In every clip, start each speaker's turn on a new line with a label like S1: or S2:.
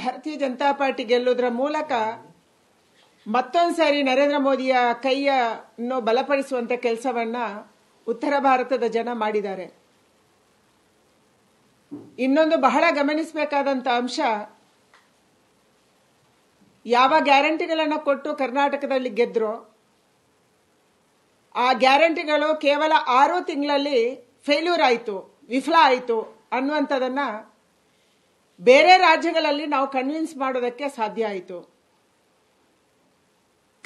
S1: ಭಾರತೀಯ ಜನತಾ ಪಾರ್ಟಿ ಗೆಲ್ಲುವುದರ ಮೂಲಕ ಮತ್ತೊಂದು ನರೇಂದ್ರ ಮೋದಿಯ ಕೈಯನ್ನು ಬಲಪಡಿಸುವಂತ ಕೆಲಸವನ್ನು ಉತ್ತರ ಭಾರತದ ಜನ ಮಾಡಿದ್ದಾರೆ ಇನ್ನೊಂದು ಬಹಳ ಗಮನಿಸಬೇಕಾದಂತ ಅಂಶ ಯಾವ ಗ್ಯಾರಂಟಿಗಳನ್ನು ಕೊಟ್ಟು ಕರ್ನಾಟಕದಲ್ಲಿ ಗೆದ್ರೋ ಆ ಗ್ಯಾರಂಟಿಗಳು ಕೇವಲ ಆರು ತಿಂಗಳಲ್ಲಿ ಫೇಲ್ಯೂರ್ ಆಯಿತು ವಿಫಲ ಆಯಿತು ಅನ್ನುವಂಥದ್ದನ್ನು ಬೇರೆ ರಾಜ್ಯಗಳಲ್ಲಿ ನಾವು ಕನ್ವಿನ್ಸ್ ಮಾಡೋದಕ್ಕೆ ಸಾಧ್ಯ ಆಯಿತು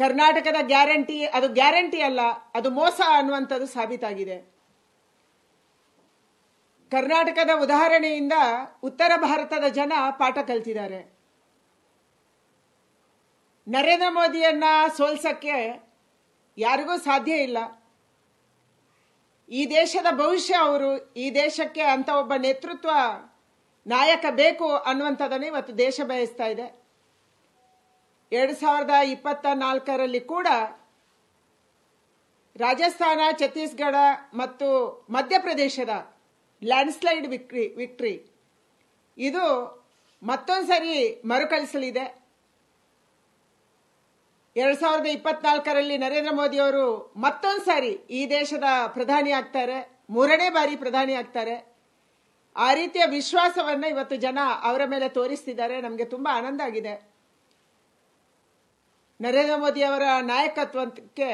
S1: ಕರ್ನಾಟಕದ ಗ್ಯಾರಂಟಿ ಅದು ಗ್ಯಾರಂಟಿ ಅಲ್ಲ ಅದು ಮೋಸ ಅನ್ನುವಂಥದ್ದು ಸಾಬೀತಾಗಿದೆ ಕರ್ನಾಟಕದ ಉದಾಹರಣೆಯಿಂದ ಉತ್ತರ ಭಾರತದ ಜನ ಪಾಠ ಕಲ್ತಿದ್ದಾರೆ ನರೇಂದ್ರ ಮೋದಿಯನ್ನ ಸೋಲ್ಸಕ್ಕೆ ಯಾರಿಗೂ ಸಾಧ್ಯ ಇಲ್ಲ ಈ ದೇಶದ ಭವಿಷ್ಯ ಅವರು ಈ ದೇಶಕ್ಕೆ ಅಂತ ಒಬ್ಬ ನೇತೃತ್ವ ನಾಯಕ ಬೇಕು ಅನ್ನುವಂಥದ್ದನ್ನು ಇವತ್ತು ದೇಶ ಬಯಸ್ತಾ ಇದೆ ಎರಡು ಸಾವಿರದ ಇಪ್ಪತ್ತ ನಾಲ್ಕರಲ್ಲಿ ಕೂಡ ರಾಜಸ್ಥಾನ ಛತ್ತೀಸ್ಗಢ ಮತ್ತು ಮಧ್ಯಪ್ರದೇಶದ ಲ್ಯಾಂಡ್ಸ್ಲೈಡ್ ವಿಕ್ರಿ ವಿಕ್ಟ್ರಿ ಇದು ಮತ್ತೊಂದು ಸರಿ ಮರುಕಳಿಸಲಿದೆ ಎರಡು ಸಾವಿರದ ಇಪ್ಪತ್ನಾಲ್ಕರಲ್ಲಿ ನರೇಂದ್ರ ಮೋದಿಯವರು ಮತ್ತೊಂದು ಸಾರಿ ಈ ದೇಶದ ಪ್ರಧಾನಿ ಆಗ್ತಾರೆ ಮೂರನೇ ಬಾರಿ ಪ್ರಧಾನಿ ಆಗ್ತಾರೆ ಆ ರೀತಿಯ ವಿಶ್ವಾಸವನ್ನ ಇವತ್ತು ಜನ ಅವರ ಮೇಲೆ ತೋರಿಸ್ತಿದ್ದಾರೆ ನಮಗೆ ತುಂಬಾ ಆನಂದ ಆಗಿದೆ ನರೇಂದ್ರ ಮೋದಿ ಅವರ ನಾಯಕತ್ವಕ್ಕೆ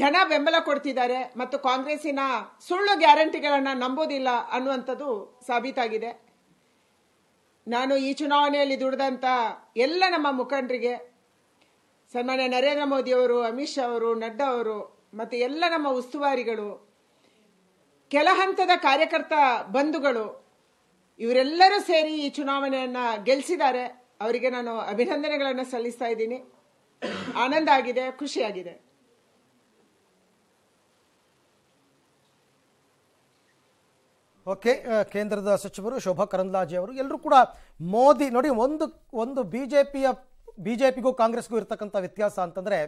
S1: ಜನ ಬೆಂಬಲ ಕೊಡ್ತಿದ್ದಾರೆ ಮತ್ತು ಕಾಂಗ್ರೆಸ್ಸಿನ ಸುಳ್ಳು ಗ್ಯಾರಂಟಿಗಳನ್ನು ನಂಬೋದಿಲ್ಲ ಅನ್ನುವಂಥದ್ದು ಸಾಬೀತಾಗಿದೆ ನಾನು ಈ ಚುನಾವಣೆಯಲ್ಲಿ ದುಡಿದಂಥ ಎಲ್ಲ ನಮ್ಮ ಮುಖಂಡರಿಗೆ ಸನ್ಮಾನ್ಯ ನರೇಂದ್ರ ಮೋದಿಯವರು ಅಮಿತ್ ಶಾ ಅವರು ನಡ್ಡಾ ಅವರು ಮತ್ತು ಎಲ್ಲ ನಮ್ಮ ಉಸ್ತುವಾರಿಗಳು ಕೆಲ ಹಂತದ ಕಾರ್ಯಕರ್ತ ಬಂಧುಗಳು ಇವರೆಲ್ಲರೂ ಸೇರಿ ಈ ಚುನಾವಣೆಯನ್ನು ಗೆಲ್ಲಿಸಿದ್ದಾರೆ ಅವರಿಗೆ ನಾನು ಅಭಿನಂದನೆಗಳನ್ನು ಸಲ್ಲಿಸ್ತಾ ಇದ್ದೀನಿ ಆನಂದ ಆಗಿದೆ ಖುಷಿಯಾಗಿದೆ
S2: ಓಕೆ ಕೇಂದ್ರದ ಸಚಿವರು ಶೋಭಾ ಕರಂದ್ಲಾಜೆ ಅವರು ಎಲ್ಲರೂ ಕೂಡ ಮೋದಿ ನೋಡಿ ಒಂದು ಒಂದು ಬಿಜೆಪಿಯ ಬಿಜೆಪಿಗೂ ಪಿಯ ಕಾಂಗ್ರೆಸ್ಗೂ ಇರ್ತಕ್ಕಂಥ ವ್ಯತ್ಯಾಸ ಅಂತಂದ್ರೆ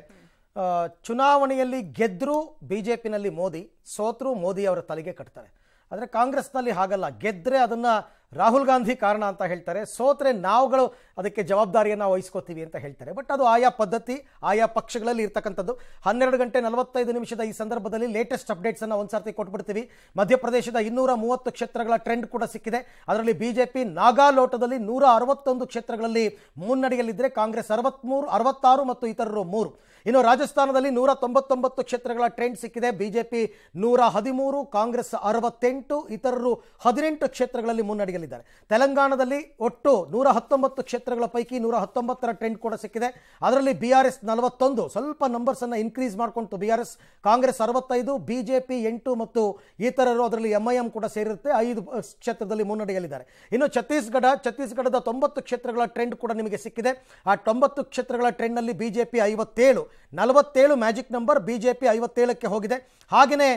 S2: ಚುನಾವಣೆಯಲ್ಲಿ ಗೆದ್ದರೂ ಬಿ ಜೆ ಪಿನಲ್ಲಿ ಮೋದಿ ಸೋತರೂ ಮೋದಿ ಅವರ ತಲೆಗೆ ಕಟ್ತಾರೆ ಆದರೆ ಕಾಂಗ್ರೆಸ್ನಲ್ಲಿ ಹಾಗಲ್ಲ ಗೆದ್ದರೆ ಅದನ್ನು ರಾಹುಲ್ ಗಾಂಧಿ ಕಾರಣ ಅಂತ ಹೇಳ್ತಾರೆ ಸೋತ್ರೆ ನಾವುಗಳು ಅದಕ್ಕೆ ಜವಾಬ್ದಾರಿಯನ್ನು ವಹಿಸ್ಕೋತೀವಿ ಅಂತ ಹೇಳ್ತಾರೆ ಬಟ್ ಅದು ಆಯಾ ಪದ್ಧತಿ ಆಯಾ ಪಕ್ಷಗಳಲ್ಲಿ ಇರ್ತಕ್ಕಂಥದ್ದು ಹನ್ನೆರಡು ಗಂಟೆ ನಲವತ್ತೈದು ನಿಮಿಷದ ಈ ಸಂದರ್ಭದಲ್ಲಿ ಲೇಟೆಸ್ಟ್ ಅಪ್ಡೇಟ್ಸ್ ಅನ್ನ ಒಂದ್ಸರ್ತಿ ಕೊಟ್ಬಿಡ್ತೀವಿ ಮಧ್ಯಪ್ರದೇಶದ ಇನ್ನೂರ ಮೂವತ್ತು ಕ್ಷೇತ್ರಗಳ ಟ್ರೆಂಡ್ ಕೂಡ ಸಿಕ್ಕಿದೆ ಅದರಲ್ಲಿ ಬಿಜೆಪಿ ನಾಗಾಲೋಟದಲ್ಲಿ ನೂರ ಅರವತ್ತೊಂದು ಕ್ಷೇತ್ರಗಳಲ್ಲಿ ಮುನ್ನಡೆಯಲ್ಲಿದ್ದರೆ ಕಾಂಗ್ರೆಸ್ ಅರವತ್ತ್ಮೂರು ಅರವತ್ತಾರು ಮತ್ತು ಇತರರು ಮೂರು ಇನ್ನು ರಾಜಸ್ಥಾನದಲ್ಲಿ ನೂರ ತೊಂಬತ್ತೊಂಬತ್ತು ಕ್ಷೇತ್ರಗಳ ಟ್ರೆಂಡ್ ಸಿಕ್ಕಿದೆ ಬಿಜೆಪಿ ನೂರ ಹದಿಮೂರು ಕಾಂಗ್ರೆಸ್ ಅರವತ್ತೆಂಟು ಇತರರು ಹದಿನೆಂಟು ಕ್ಷೇತ್ರಗಳಲ್ಲಿ ಮುನ್ನಡೆ ಮುನ್ನಡೆಯಲ್ಲಿದ್ದಾರೆ ತೆಲಂಗಾಣದಲ್ಲಿ ಒಟ್ಟು ನೂರ ಹತ್ತೊಂಬತ್ತು ಕ್ಷೇತ್ರಗಳ ಪೈಕಿ ನೂರ ಹತ್ತೊಂಬತ್ತರ ಟ್ರೆಂಡ್ ಕೂಡ ಸಿಕ್ಕಿದೆ ಅದರಲ್ಲಿ ಬಿ ಆರ್ ಎಸ್ ನಲವತ್ತೊಂದು ಸ್ವಲ್ಪ ಅನ್ನು ಇನ್ಕ್ರೀಸ್ ಮಾಡಿಕೊಂಡು ಬಿ ಆರ್ ಎಸ್ ಕಾಂಗ್ರೆಸ್ ಅರವತ್ತೈದು ಬಿ ಜೆ ಪಿ ಎಂಟು ಮತ್ತು ಇತರರು ಅದರಲ್ಲಿ ಎಂ ಐ ಎಂ ಕೂಡ ಸೇರಿರುತ್ತೆ ಐದು ಕ್ಷೇತ್ರದಲ್ಲಿ ಮುನ್ನಡೆಯಲ್ಲಿದ್ದಾರೆ ಇನ್ನು ಛತ್ತೀಸ್ಗಢ ಛತ್ತೀಸ್ಗಢದ ತೊಂಬತ್ತು ಕ್ಷೇತ್ರಗಳ ಟ್ರೆಂಡ್ ಕೂಡ ನಿಮಗೆ ಸಿಕ್ಕಿದೆ ಆ ತೊಂಬತ್ತು ಕ್ಷೇತ್ರಗಳ ಟ್ರೆಂಡ್ನಲ್ಲಿ ಬಿ ಜೆ ಪಿ ಐವತ್ತೇಳು ನಲವತ್ತೇಳು ಮ್ಯಾಜಿಕ್ ನಂಬರ್ ಬಿಜೆಪಿ ಜೆ ಐವತ್ತೇಳಕ್ಕೆ ಹೋಗಿದೆ ಹಾಗೆಯೇ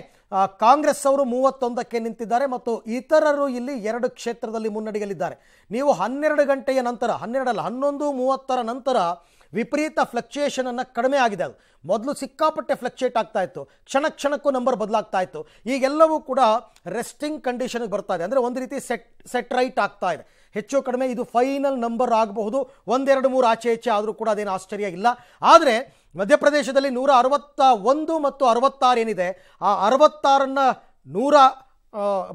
S2: ಕಾಂಗ್ರೆಸ್ ಅವರು ಮೂವತ್ತೊಂದಕ್ಕೆ ನಿಂತಿದ್ದಾರೆ ಮತ್ತು ಇತರರು ಇಲ್ಲಿ ಎರಡು ಕ್ಷೇತ್ರದಲ್ಲಿ ಮುನ್ನಡೆಯಲಿದ್ದಾರೆ ನೀವು ಹನ್ನೆರಡು ಗಂಟೆಯ ನಂತರ ಹನ್ನೆರಡಲ್ಲ ಹನ್ನೊಂದು ಮೂವತ್ತರ ನಂತರ ವಿಪರೀತ ಫ್ಲಕ್ಚುಯೇಷನ್ ಅನ್ನು ಕಡಿಮೆ ಆಗಿದೆ ಅದು ಮೊದಲು ಸಿಕ್ಕಾಪಟ್ಟೆ ಫ್ಲಕ್ಚುಯೇಟ್ ಆಗ್ತಾ ಇತ್ತು ಕ್ಷಣ ಕ್ಷಣಕ್ಕೂ ನಂಬರ್ ಬದಲಾಗ್ತಾ ಇತ್ತು ಈಗೆಲ್ಲವೂ ಕೂಡ ರೆಸ್ಟಿಂಗ್ ಕಂಡೀಷನ್ಗೆ ಬರ್ತಾ ಇದೆ ಅಂದರೆ ಒಂದು ರೀತಿ ಸೆಟ್ ಸೆಟ್ ರೈಟ್ ಆಗ್ತಾ ಇದೆ ಹೆಚ್ಚು ಕಡಿಮೆ ಇದು ಫೈನಲ್ ನಂಬರ್ ಆಗಬಹುದು ಒಂದೆರಡು ಮೂರು ಆಚೆ ಈಚೆ ಆದರೂ ಕೂಡ ಅದೇನು ಆಶ್ಚರ್ಯ ಇಲ್ಲ ಆದರೆ ಮಧ್ಯಪ್ರದೇಶದಲ್ಲಿ ನೂರ ಅರವತ್ತ ಒಂದು ಮತ್ತು ಅರವತ್ತಾರು ಏನಿದೆ ಆ ಅರವತ್ತಾರನ್ನು ನೂರ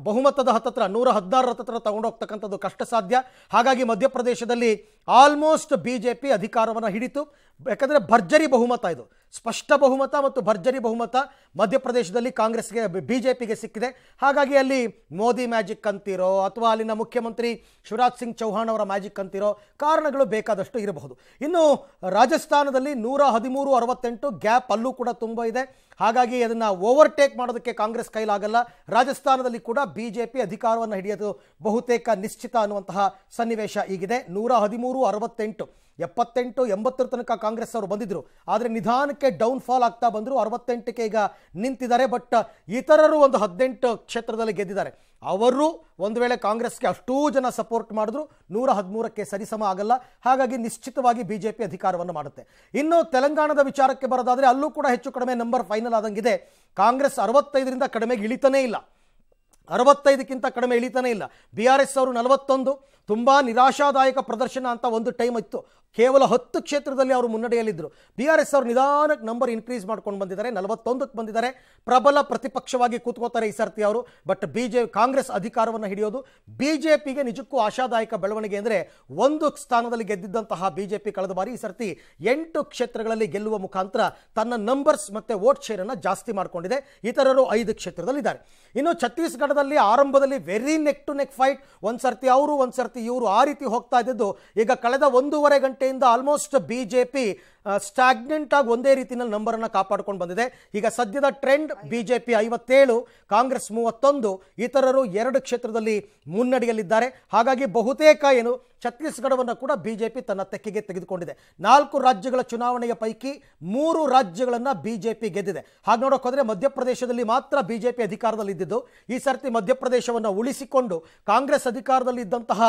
S2: ಬಹುಮತದ ಹತ್ತತ್ರ ನೂರ ಹದಿನಾರರ ಹತ್ತತ್ರ ತಗೊಂಡೋಗ್ತಕ್ಕಂಥದ್ದು ಕಷ್ಟ ಸಾಧ್ಯ ಹಾಗಾಗಿ ಮಧ್ಯಪ್ರದೇಶದಲ್ಲಿ ಆಲ್ಮೋಸ್ಟ್ ಬಿ ಜೆ ಪಿ ಅಧಿಕಾರವನ್ನು ಹಿಡಿತು ಯಾಕಂದರೆ ಭರ್ಜರಿ ಬಹುಮತ ಇದು ಸ್ಪಷ್ಟ ಬಹುಮತ ಮತ್ತು ಭರ್ಜರಿ ಬಹುಮತ ಮಧ್ಯಪ್ರದೇಶದಲ್ಲಿ ಕಾಂಗ್ರೆಸ್ಗೆ ಬಿ ಜೆ ಪಿಗೆ ಸಿಕ್ಕಿದೆ ಹಾಗಾಗಿ ಅಲ್ಲಿ ಮೋದಿ ಮ್ಯಾಜಿಕ್ ಅಂತಿರೋ ಅಥವಾ ಅಲ್ಲಿನ ಮುಖ್ಯಮಂತ್ರಿ ಶಿವರಾಜ್ ಸಿಂಗ್ ಚೌಹಾಣ್ ಅವರ ಮ್ಯಾಜಿಕ್ ಅಂತಿರೋ ಕಾರಣಗಳು ಬೇಕಾದಷ್ಟು ಇರಬಹುದು ಇನ್ನು ರಾಜಸ್ಥಾನದಲ್ಲಿ ನೂರ ಹದಿಮೂರು ಅರವತ್ತೆಂಟು ಗ್ಯಾಪ್ ಅಲ್ಲೂ ಕೂಡ ತುಂಬ ಇದೆ ಹಾಗಾಗಿ ಅದನ್ನು ಓವರ್ಟೇಕ್ ಮಾಡೋದಕ್ಕೆ ಕಾಂಗ್ರೆಸ್ ಕೈಲಾಗಲ್ಲ ರಾಜಸ್ಥಾನದಲ್ಲಿ ಕೂಡ ಬಿ ಜೆ ಪಿ ಅಧಿಕಾರವನ್ನು ಹಿಡಿಯೋದು ಬಹುತೇಕ ನಿಶ್ಚಿತ ಅನ್ನುವಂತಹ ಸನ್ನಿವೇಶ ಈಗಿದೆ ನೂರ ಹದಿಮೂರು ಅರವತ್ತೆಂಟು ಎಪ್ಪತ್ತೆಂಟು ಎಂಬತ್ತರ ತನಕ ಕಾಂಗ್ರೆಸ್ ಅವರು ಬಂದಿದ್ದರು ಆದರೆ ನಿಧಾನಕ್ಕೆ ಡೌನ್ ಫಾಲ್ ಆಗ್ತಾ ಬಂದರು ಅರವತ್ತೆಂಟಕ್ಕೆ ಈಗ ನಿಂತಿದ್ದಾರೆ ಬಟ್ ಇತರರು ಒಂದು ಹದಿನೆಂಟು ಕ್ಷೇತ್ರದಲ್ಲಿ ಗೆದ್ದಿದ್ದಾರೆ ಅವರು ಒಂದು ವೇಳೆ ಕಾಂಗ್ರೆಸ್ಗೆ ಅಷ್ಟೂ ಜನ ಸಪೋರ್ಟ್ ಮಾಡಿದ್ರು ನೂರ ಹದಿಮೂರಕ್ಕೆ ಸರಿಸಮ ಆಗಲ್ಲ ಹಾಗಾಗಿ ನಿಶ್ಚಿತವಾಗಿ ಬಿ ಜೆ ಅಧಿಕಾರವನ್ನು ಮಾಡುತ್ತೆ ಇನ್ನು ತೆಲಂಗಾಣದ ವಿಚಾರಕ್ಕೆ ಬರೋದಾದರೆ ಅಲ್ಲೂ ಕೂಡ ಹೆಚ್ಚು ಕಡಿಮೆ ನಂಬರ್ ಫೈನಲ್ ಆದಂಗಿದೆ ಕಾಂಗ್ರೆಸ್ ಅರವತ್ತೈದರಿಂದ ಕಡಿಮೆಗೆ ಇಳಿತಾನೇ ಇಲ್ಲ ಅರವತ್ತೈದಕ್ಕಿಂತ ಕಡಿಮೆ ಇಳಿತಾನೇ ಇಲ್ಲ ಬಿ ಆರ್ ಎಸ್ ಅವರು ನಲವತ್ತೊಂದು ತುಂಬ ನಿರಾಶಾದಾಯಕ ಪ್ರದರ್ಶನ ಅಂತ ಒಂದು ಟೈಮ್ ಇತ್ತು ಕೇವಲ ಹತ್ತು ಕ್ಷೇತ್ರದಲ್ಲಿ ಅವರು ಮುನ್ನಡೆಯಲ್ಲಿದ್ದರು ಬಿ ಆರ್ ಎಸ್ ಅವರು ನಿಧಾನಕ್ಕೆ ನಂಬರ್ ಇನ್ಕ್ರೀಸ್ ಮಾಡ್ಕೊಂಡು ಬಂದಿದ್ದಾರೆ ನಲವತ್ತೊಂದಕ್ಕೆ ಬಂದಿದ್ದಾರೆ ಪ್ರಬಲ ಪ್ರತಿಪಕ್ಷವಾಗಿ ಕೂತ್ಕೋತಾರೆ ಈ ಸರ್ತಿ ಅವರು ಬಟ್ ಬಿ ಜೆ ಕಾಂಗ್ರೆಸ್ ಅಧಿಕಾರವನ್ನು ಹಿಡಿಯೋದು ಬಿ ನಿಜಕ್ಕೂ ಆಶಾದಾಯಕ ಬೆಳವಣಿಗೆ ಅಂದರೆ ಒಂದು ಸ್ಥಾನದಲ್ಲಿ ಗೆದ್ದಿದ್ದಂತಹ ಬಿ ಜೆ ಪಿ ಕಳೆದ ಬಾರಿ ಈ ಸರ್ತಿ ಎಂಟು ಕ್ಷೇತ್ರಗಳಲ್ಲಿ ಗೆಲ್ಲುವ ಮುಖಾಂತರ ತನ್ನ ನಂಬರ್ಸ್ ಮತ್ತು ವೋಟ್ ಶೇರನ್ನು ಜಾಸ್ತಿ ಮಾಡಿಕೊಂಡಿದೆ ಇತರರು ಐದು ಕ್ಷೇತ್ರದಲ್ಲಿದ್ದಾರೆ ಇನ್ನು ಛತ್ತೀಸ್ಗಢದಲ್ಲಿ ಆರಂಭದಲ್ಲಿ very neck to neck fight ಒಂದು ಸರ್ತಿ ಅವರು ಒಂದು ಸರ್ತಿ ಇವರು ಆ ರೀತಿ ಹೋಗ್ತಾ ಇದ್ದಿದ್ದು ಈಗ ಕಳೆದ ಒಂದೂವರೆ ಗಂಟೆ ಕಡೆಯಿಂದ almost B J P stagnant ಆಗಿ ಒಂದೇ ರೀತಿಯಲ್ಲಿ ನಂಬರನ್ನು ಕಾಪಾಡ್ಕೊಂಡು ಬಂದಿದೆ ಈಗ ಸದ್ಯದ ಟ್ರೆಂಡ್ ಬಿ ಜೆ ಪಿ ಐವತ್ತೇಳು ಕಾಂಗ್ರೆಸ್ ಮೂವತ್ತೊಂದು ಇತರರು ಎರಡು ಕ್ಷೇತ್ರದಲ್ಲಿ ಮುನ್ನಡೆಯಲ್ಲಿದ್ದಾರೆ ಹಾಗಾಗಿ ಬಹುತೇಕ ಏನು ಛತ್ತೀಸ್ಗಢವನ್ನು ಕೂಡ ಬಿ ಜೆ ಪಿ ತನ್ನ ತೆಕ್ಕೆಗೆ ತೆಗೆದುಕೊಂಡಿದೆ ನಾಲ್ಕು ರಾಜ್ಯಗಳ ಚುನಾವಣೆಯ ಪೈಕಿ ಮೂರು ರಾಜ್ಯಗಳನ್ನು ಬಿ ಜೆ ಪಿ ಗೆದ್ದಿದೆ ಹಾಗೆ ನೋಡೋಕ್ಕೋದ್ರೆ ಮಧ್ಯಪ್ರದೇಶದಲ್ಲಿ ಮಾತ್ರ ಬಿ ಜೆ ಪಿ ಈ ಸರ್ತಿ ಮಧ್ಯಪ್ರದೇಶವನ್ನು ಉಳಿಸಿಕೊಂಡು ಕಾಂಗ್ರೆಸ್ ಅಧಿಕಾರದಲ್ಲಿ ಇದ್ದಂತಹ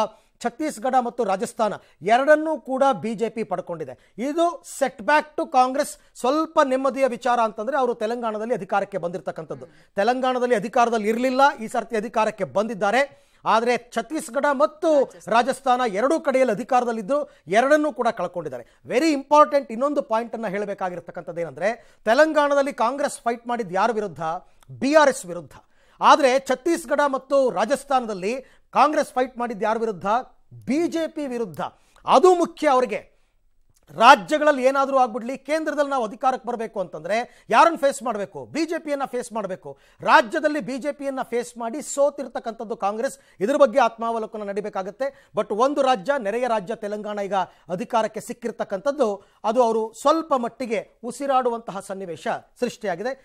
S2: ಛತ್ತೀಸ್ಗಢ ಮತ್ತು ರಾಜಸ್ಥಾನ ಎರಡನ್ನೂ ಕೂಡ ಬಿ ಜೆ ಪಿ ಪಡ್ಕೊಂಡಿದೆ ಇದು ಸೆಟ್ ಬ್ಯಾಕ್ ಟು ಕಾಂಗ್ರೆಸ್ ಸ್ವಲ್ಪ ನೆಮ್ಮದಿಯ ವಿಚಾರ ಅಂತಂದರೆ ಅವರು ತೆಲಂಗಾಣದಲ್ಲಿ ಅಧಿಕಾರಕ್ಕೆ ಬಂದಿರತಕ್ಕಂಥದ್ದು ತೆಲಂಗಾಣದಲ್ಲಿ ಅಧಿಕಾರದಲ್ಲಿ ಇರಲಿಲ್ಲ ಈ ಸರ್ತಿ ಅಧಿಕಾರಕ್ಕೆ ಬಂದಿದ್ದಾರೆ ಆದರೆ ಛತ್ತೀಸ್ಗಢ ಮತ್ತು ರಾಜಸ್ಥಾನ ಎರಡೂ ಕಡೆಯಲ್ಲಿ ಅಧಿಕಾರದಲ್ಲಿದ್ದು ಎರಡನ್ನೂ ಕೂಡ ಕಳ್ಕೊಂಡಿದ್ದಾರೆ ವೆರಿ ಇಂಪಾರ್ಟೆಂಟ್ ಇನ್ನೊಂದು ಪಾಯಿಂಟನ್ನು ಹೇಳಬೇಕಾಗಿರ್ತಕ್ಕಂಥದ್ದು ಏನಂದರೆ ತೆಲಂಗಾಣದಲ್ಲಿ ಕಾಂಗ್ರೆಸ್ ಫೈಟ್ ಮಾಡಿದ್ದು ಯಾರ ವಿರುದ್ಧ ಬಿ ಆರ್ ಎಸ್ ವಿರುದ್ಧ ಆದರೆ ಛತ್ತೀಸ್ಗಢ ಮತ್ತು ರಾಜಸ್ಥಾನದಲ್ಲಿ ಕಾಂಗ್ರೆಸ್ ಫೈಟ್ ಮಾಡಿದ್ದು ಯಾರ ವಿರುದ್ಧ ಬಿ ಜೆ ಪಿ ವಿರುದ್ಧ ಅದು ಮುಖ್ಯ ಅವರಿಗೆ ರಾಜ್ಯಗಳಲ್ಲಿ ಏನಾದರೂ ಆಗ್ಬಿಡ್ಲಿ ಕೇಂದ್ರದಲ್ಲಿ ನಾವು ಅಧಿಕಾರಕ್ಕೆ ಬರಬೇಕು ಅಂತಂದರೆ ಯಾರನ್ನು ಫೇಸ್ ಮಾಡಬೇಕು ಬಿ ಜೆ ಪಿಯನ್ನು ಫೇಸ್ ಮಾಡಬೇಕು ರಾಜ್ಯದಲ್ಲಿ ಬಿ ಜೆ ಪಿಯನ್ನು ಫೇಸ್ ಮಾಡಿ ಸೋತಿರ್ತಕ್ಕಂಥದ್ದು ಕಾಂಗ್ರೆಸ್ ಇದ್ರ ಬಗ್ಗೆ ಆತ್ಮಾವಲೋಕನ ನಡಿಬೇಕಾಗತ್ತೆ ಬಟ್ ಒಂದು ರಾಜ್ಯ ನೆರೆಯ ರಾಜ್ಯ ತೆಲಂಗಾಣ ಈಗ ಅಧಿಕಾರಕ್ಕೆ ಸಿಕ್ಕಿರ್ತಕ್ಕಂಥದ್ದು ಅದು ಅವರು ಸ್ವಲ್ಪ ಮಟ್ಟಿಗೆ ಉಸಿರಾಡುವಂತಹ ಸನ್ನಿವೇಶ ಸೃಷ್ಟಿಯಾಗಿದೆ